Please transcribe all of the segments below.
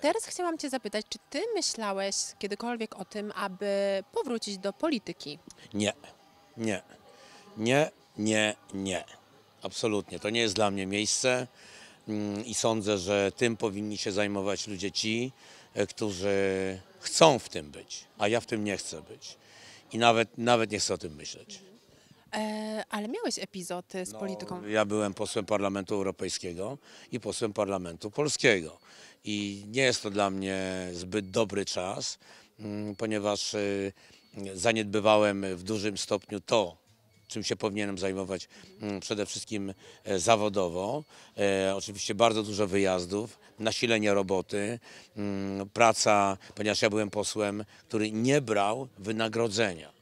Teraz chciałam Cię zapytać, czy Ty myślałeś kiedykolwiek o tym, aby powrócić do polityki? Nie, nie, nie, nie, nie. Absolutnie. To nie jest dla mnie miejsce mm, i sądzę, że tym powinni się zajmować ludzie ci, e, którzy chcą w tym być, a ja w tym nie chcę być. I nawet, nawet nie chcę o tym myśleć. E, ale miałeś epizody z no, polityką. Ja byłem posłem Parlamentu Europejskiego i posłem Parlamentu Polskiego. I nie jest to dla mnie zbyt dobry czas, mm, ponieważ y, zaniedbywałem w dużym stopniu to, czym się powinienem zajmować mm, przede wszystkim e, zawodowo. E, oczywiście bardzo dużo wyjazdów, nasilenie roboty, mm, praca, ponieważ ja byłem posłem, który nie brał wynagrodzenia.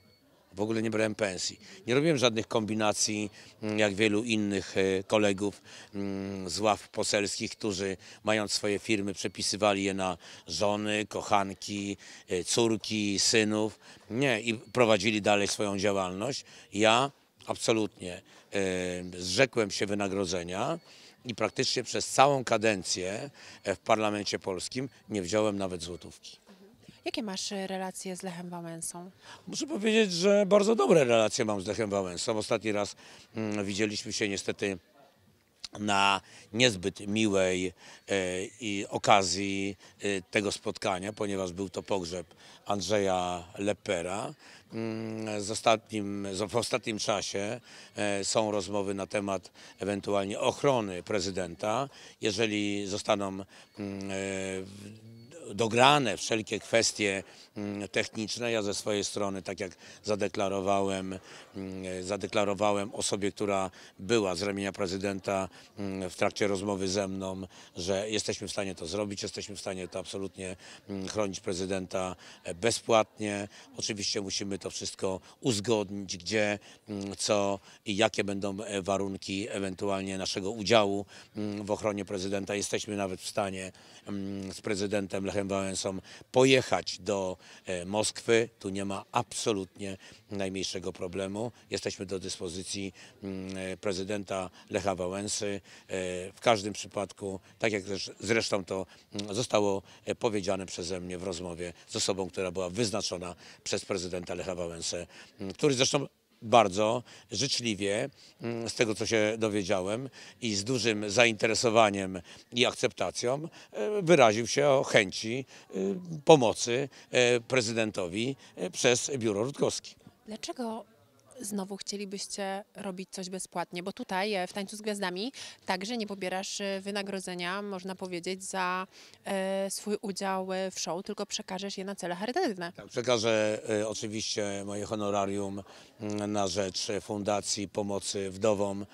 W ogóle nie brałem pensji. Nie robiłem żadnych kombinacji, mm, jak wielu innych e, kolegów mm, z ław poselskich, którzy mając swoje firmy przepisywali je na żony, kochanki, e, córki, synów. Nie, i prowadzili dalej swoją działalność. Ja absolutnie e, zrzekłem się wynagrodzenia i praktycznie przez całą kadencję w parlamencie polskim nie wziąłem nawet złotówki. Jakie masz e, relacje z Lechem Wałęsą? Muszę powiedzieć, że bardzo dobre relacje mam z Lechem Wałęsą. Ostatni raz mm, widzieliśmy się niestety na niezbyt miłej e, i okazji e, tego spotkania, ponieważ był to pogrzeb Andrzeja Lepera. Mm, z ostatnim, w ostatnim czasie e, są rozmowy na temat ewentualnie ochrony prezydenta, jeżeli zostaną mm, e, dograne wszelkie kwestie mm, techniczne. Ja ze swojej strony, tak jak zadeklarowałem, mm, zadeklarowałem osobie, która była z ramienia prezydenta mm, w trakcie rozmowy ze mną, że jesteśmy w stanie to zrobić, jesteśmy w stanie to absolutnie chronić prezydenta e, bezpłatnie. Oczywiście musimy to wszystko uzgodnić, gdzie, co i jakie będą e, warunki ewentualnie naszego udziału w ochronie prezydenta. Jesteśmy nawet w stanie z prezydentem Lechem Wałęsą pojechać do e, Moskwy. Tu nie ma absolutnie najmniejszego problemu. Jesteśmy do dyspozycji mm, e, prezydenta Lecha Wałęsy. E, w każdym przypadku, tak jak zresztą to mm, zostało powiedziane przeze mnie w rozmowie z osobą, która była wyznaczona przez prezydenta Lecha Wałęsę, mm, który zresztą bardzo życzliwie, mm, z tego co się dowiedziałem, i z dużym zainteresowaniem i akceptacją e, wyraził się o chęci e, pomocy e, prezydentowi przez biuro Rutkowski. Dlaczego znowu chcielibyście robić coś bezpłatnie, bo tutaj e, w Tańcu z Gwiazdami także nie pobierasz e, wynagrodzenia, można powiedzieć, za e, swój udział w show, tylko przekażesz je na cele charytatywne. Tak, przekażę oczywiście moje honorarium mm, na rzecz Fundacji Pomocy Wdowom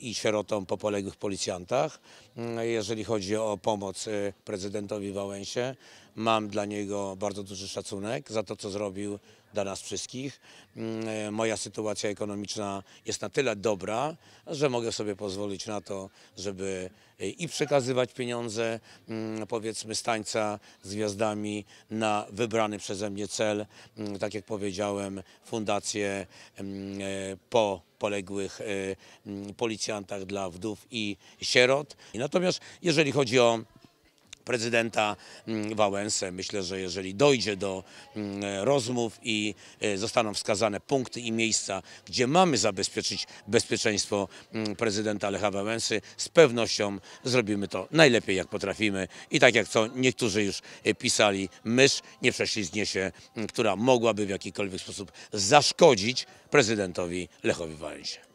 i Sierotom po poległych policjantach. Mm, jeżeli chodzi o pomoc prezydentowi Wałęsie, mam dla niego bardzo duży szacunek za to, co zrobił dla nas wszystkich. Mm, e, moja sytuacja ekonomiczna jest na tyle dobra, że mogę sobie pozwolić na to, żeby e, i przekazywać pieniądze, mm, powiedzmy, z tańca z gwiazdami na wybrany przeze mnie cel, mm, tak jak powiedziałem, fundację e, po poległych policjantach dla wdów i sierot. Natomiast jeżeli chodzi o prezydenta mm, Wałęsę. Myślę, że jeżeli dojdzie do mm, rozmów i e, zostaną wskazane punkty i miejsca, gdzie mamy zabezpieczyć bezpieczeństwo mm, prezydenta Lecha Wałęsy, z pewnością zrobimy to najlepiej jak potrafimy i tak jak co niektórzy już e, pisali, mysz nie prześlizgnie się, która mogłaby w jakikolwiek sposób zaszkodzić prezydentowi Lechowi Wałęsie.